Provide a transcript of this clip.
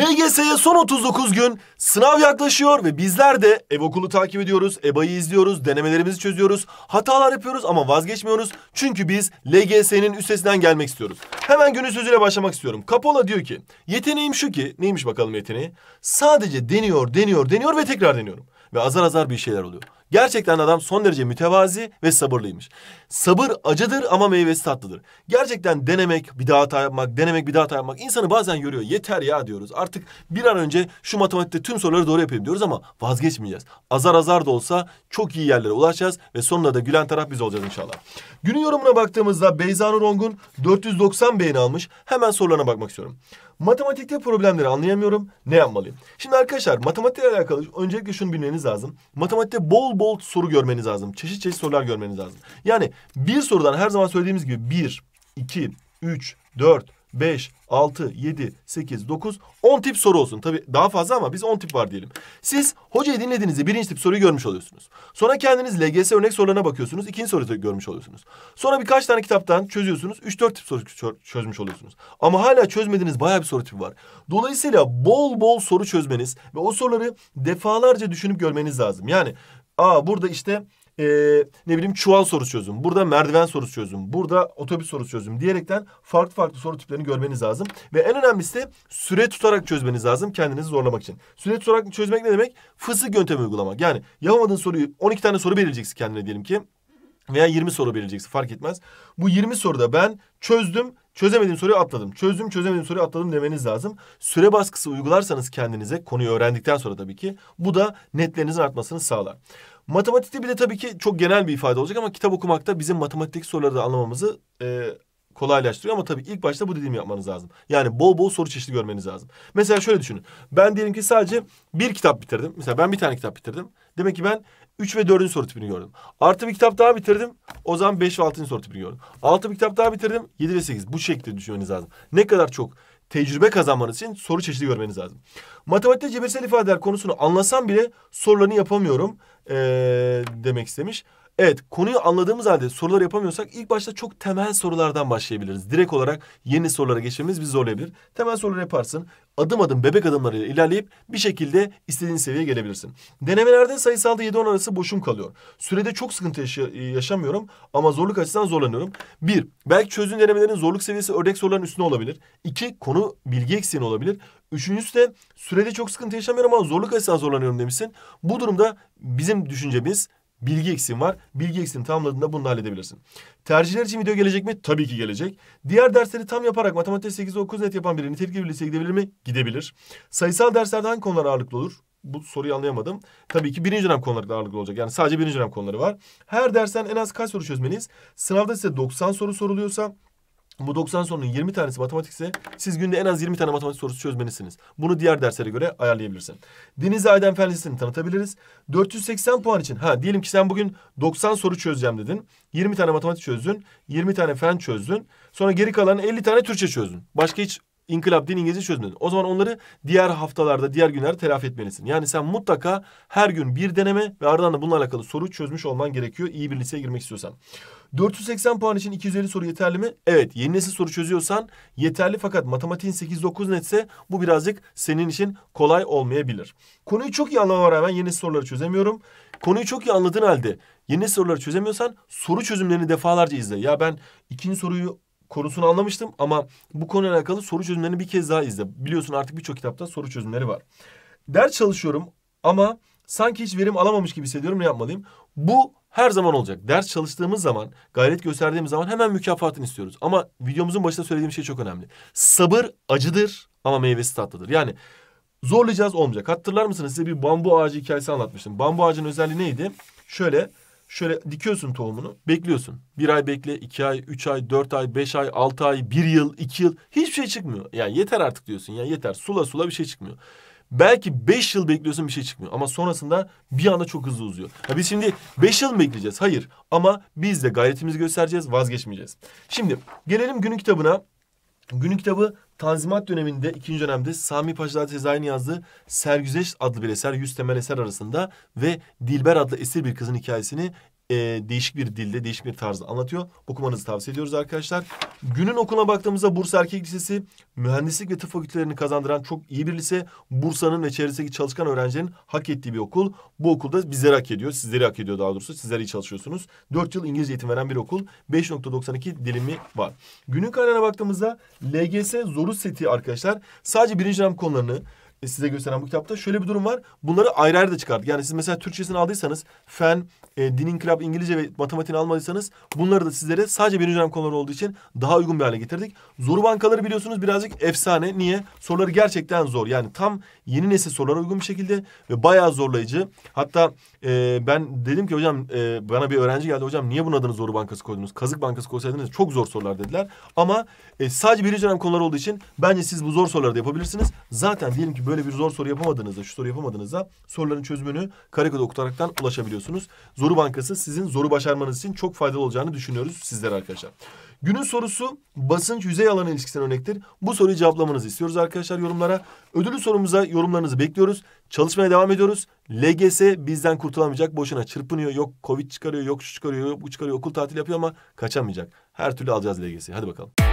LGS'ye son 39 gün sınav yaklaşıyor ve bizler de ev okulu takip ediyoruz, EBA'yı izliyoruz, denemelerimizi çözüyoruz, hatalar yapıyoruz ama vazgeçmiyoruz. Çünkü biz LGS'nin üstesinden gelmek istiyoruz. Hemen günün sözüyle başlamak istiyorum. Kapola diyor ki, yeteneğim şu ki, neymiş bakalım yeteneği? Sadece deniyor, deniyor, deniyor ve tekrar deniyorum. Ve azar azar bir şeyler oluyor. Gerçekten adam son derece mütevazi ve sabırlıymış. Sabır acıdır ama meyvesi tatlıdır. Gerçekten denemek, bir daha hata yapmak, denemek, bir daha hata yapmak insanı bazen yoruyor. Yeter ya diyoruz. Artık bir an önce şu matematikte tüm soruları doğru yapayım diyoruz ama vazgeçmeyeceğiz. Azar azar da olsa çok iyi yerlere ulaşacağız ve sonunda da gülen taraf biz olacağız inşallah. Günün yorumuna baktığımızda Beyza Nur Ongun 490 beğeni almış. Hemen sorularına bakmak istiyorum. Matematikte problemleri anlayamıyorum. Ne yapmalıyım? Şimdi arkadaşlar matematikle alakalı öncelikle şunu bilmeniz lazım. Matematikte bol bol bol soru görmeniz lazım. Çeşit çeşit sorular görmeniz lazım. Yani bir sorudan her zaman söylediğimiz gibi 1, 2, 3, 4, 5, 6, 7, 8, 9, 10 tip soru olsun. Tabi daha fazla ama biz 10 tip var diyelim. Siz hocayı dinlediğinizde birinci tip soruyu görmüş oluyorsunuz. Sonra kendiniz LGS örnek sorularına bakıyorsunuz. ikinci soruyu görmüş oluyorsunuz. Sonra birkaç tane kitaptan çözüyorsunuz. 3-4 tip soru çözmüş oluyorsunuz. Ama hala çözmediğiniz bayağı bir soru tipi var. Dolayısıyla bol bol soru çözmeniz ve o soruları defalarca düşünüp görmeniz lazım. Yani Aa burada işte e, ne bileyim çuval sorusu çözüm. Burada merdiven sorusu çözüm. Burada otobüs sorusu çözüm diyerekten farklı farklı soru tiplerini görmeniz lazım. Ve en önemlisi de süre tutarak çözmeniz lazım kendinizi zorlamak için. Süre tutarak çözmek ne demek? Fısık yöntemi uygulamak. Yani yapamadığın soruyu 12 tane soru belirleyeceksin kendine diyelim ki. Veya 20 soru belirleyeceksin fark etmez. Bu 20 soruda ben çözdüm, çözemediğim soruyu atladım. Çözdüm, çözemediğim soruyu atladım demeniz lazım. Süre baskısı uygularsanız kendinize konuyu öğrendikten sonra tabii ki bu da netlerinizin artmasını sağlar. Matematikte bir de tabii ki çok genel bir ifade olacak ama kitap okumakta bizim matematikteki soruları da anlamamızı e, kolaylaştırıyor ama tabii ilk başta bu dediğimi yapmanız lazım. Yani bol bol soru çeşidi görmeniz lazım. Mesela şöyle düşünün. Ben diyelim ki sadece bir kitap bitirdim. Mesela ben bir tane kitap bitirdim. Demek ki ben 3 ve 4. soru tipini gördüm. Artı bir kitap daha bitirdim. O zaman 5 ve 6. soru tipini gördüm. Altı bir kitap daha bitirdim. 7 ve 8. Bu şekilde düşünmeniz lazım. Ne kadar çok tecrübe kazanmanız için soru çeşidi görmeniz lazım. Matematikte cebirsel ifadeler konusunu anlasam bile sorularını yapamıyorum ee, demek istemiş. Evet konuyu anladığımız halde sorular yapamıyorsak ilk başta çok temel sorulardan başlayabiliriz. Direkt olarak yeni sorulara geçmemiz bizi zorlayabilir. Temel soruları yaparsın. Adım adım bebek adımlarıyla ilerleyip bir şekilde istediğin seviyeye gelebilirsin. Denemelerde sayısalda 7-10 arası boşum kalıyor. Sürede çok sıkıntı yaşa e, yaşamıyorum ama zorluk açısından zorlanıyorum. Bir, belki çözdüğün denemelerin zorluk seviyesi örnek soruların üstüne olabilir. İki, konu bilgi eksiğin olabilir. Üçüncüsü de sürede çok sıkıntı yaşamıyorum ama zorluk açısından zorlanıyorum demişsin. Bu durumda bizim düşüncemiz Bilgi eksin var. Bilgi eksini tamamladığında bunu da halledebilirsin. Tercihler için video gelecek mi? Tabii ki gelecek. Diğer dersleri tam yaparak matematik 8 9 net yapan biri nitelikli bir liseye gidebilir mi? Gidebilir. Sayısal derslerde hangi konular ağırlıklı olur? Bu soruyu anlayamadım. Tabii ki birinci dönem konuları ağırlıklı olacak. Yani sadece birinci dönem konuları var. Her dersten en az kaç soru çözmeniz? Sınavda size 90 soru soruluyorsa bu 90 sorunun 20 tanesi matematikse siz günde en az 20 tane matematik sorusu çözmelisiniz. Bunu diğer derslere göre ayarlayabilirsin. Deniz Ayden Fen Lisesi'ni tanıtabiliriz. 480 puan için ha diyelim ki sen bugün 90 soru çözeceğim dedin. 20 tane matematik çözdün. 20 tane fen çözdün. Sonra geri kalan 50 tane Türkçe çözdün. Başka hiç inkılap din İngilizce çözmedin. O zaman onları diğer haftalarda, diğer günlerde telafi etmelisin. Yani sen mutlaka her gün bir deneme ve ardından da bununla alakalı soru çözmüş olman gerekiyor. İyi bir liseye girmek istiyorsan. 480 puan için 250 soru yeterli mi? Evet yeni nesil soru çözüyorsan yeterli fakat matematiğin 8-9 netse bu birazcık senin için kolay olmayabilir. Konuyu çok iyi anlamama rağmen yeni soruları çözemiyorum. Konuyu çok iyi anladığın halde yeni soruları çözemiyorsan soru çözümlerini defalarca izle. Ya ben ikinci soruyu konusunu anlamıştım ama bu konuyla alakalı soru çözümlerini bir kez daha izle. Biliyorsun artık birçok kitapta soru çözümleri var. Ders çalışıyorum ama sanki hiç verim alamamış gibi hissediyorum ne yapmalıyım? Bu her zaman olacak. Ders çalıştığımız zaman, gayret gösterdiğimiz zaman hemen mükafatını istiyoruz. Ama videomuzun başında söylediğim şey çok önemli. Sabır acıdır ama meyvesi tatlıdır. Yani zorlayacağız olmayacak. Hatırlar mısınız size bir bambu ağacı hikayesi anlatmıştım. Bambu ağacının özelliği neydi? Şöyle şöyle dikiyorsun tohumunu bekliyorsun. Bir ay bekle, iki ay, üç ay, dört ay, beş ay, altı ay, bir yıl, iki yıl hiçbir şey çıkmıyor. Yani yeter artık diyorsun yani yeter sula sula bir şey çıkmıyor. Belki beş yıl bekliyorsun bir şey çıkmıyor. Ama sonrasında bir anda çok hızlı uzuyor. Ya biz şimdi beş yıl mı bekleyeceğiz? Hayır. Ama biz de gayretimizi göstereceğiz, vazgeçmeyeceğiz. Şimdi gelelim günün kitabına. Günün kitabı Tanzimat döneminde ikinci dönemde Sami Paşa Sezai'nin yazdığı Sergüzeş adlı bir eser, yüz temel eser arasında ve Dilber adlı esir bir kızın hikayesini e, değişik bir dilde, değişik bir tarzda anlatıyor. Okumanızı tavsiye ediyoruz arkadaşlar. Günün okuluna baktığımızda Bursa Erkek Lisesi mühendislik ve tıp fakültelerini kazandıran çok iyi bir lise. Bursa'nın ve çevresindeki çalışkan öğrencilerin hak ettiği bir okul. Bu okulda bizleri hak ediyor, sizleri hak ediyor daha doğrusu. Sizler iyi çalışıyorsunuz. 4 yıl İngilizce eğitim veren bir okul. 5.92 dilimi var. Günün kaynağına baktığımızda LGS zoru seti arkadaşlar sadece birinci dönem konularını e, size gösteren bu kitapta. Şöyle bir durum var. Bunları ayrı ayrı da çıkardık. Yani siz mesela Türkçesini aldıysanız, fen, e, din inkılap, İngilizce ve matematiğini almadıysanız bunları da sizlere sadece birinci dönem konuları olduğu için daha uygun bir hale getirdik. Zoru bankaları biliyorsunuz birazcık efsane. Niye? Soruları gerçekten zor. Yani tam yeni nesil sorulara uygun bir şekilde ve bayağı zorlayıcı. Hatta e, ben dedim ki hocam e, bana bir öğrenci geldi. Hocam niye bunun adını Zoru Bankası koydunuz? Kazık Bankası koysaydınız çok zor sorular dediler. Ama e, sadece birinci dönem konuları olduğu için bence siz bu zor soruları da yapabilirsiniz. Zaten diyelim ki böyle bir zor soru yapamadığınızda, şu soru yapamadığınızda soruların çözümünü karekod okutaraktan ulaşabiliyorsunuz. Zoru Bankası sizin zoru başarmanız için çok faydalı olacağını düşünüyoruz sizlere arkadaşlar. Günün sorusu basınç yüzey alanı ilişkisinden örnektir. Bu soruyu cevaplamanızı istiyoruz arkadaşlar yorumlara. Ödülü sorumuza yorumlarınızı bekliyoruz. Çalışmaya devam ediyoruz. LGS bizden kurtulamayacak. Boşuna çırpınıyor. Yok Covid çıkarıyor, yok şu çıkarıyor, yok bu çıkarıyor. Okul tatil yapıyor ama kaçamayacak. Her türlü alacağız LGS'yi. Hadi bakalım.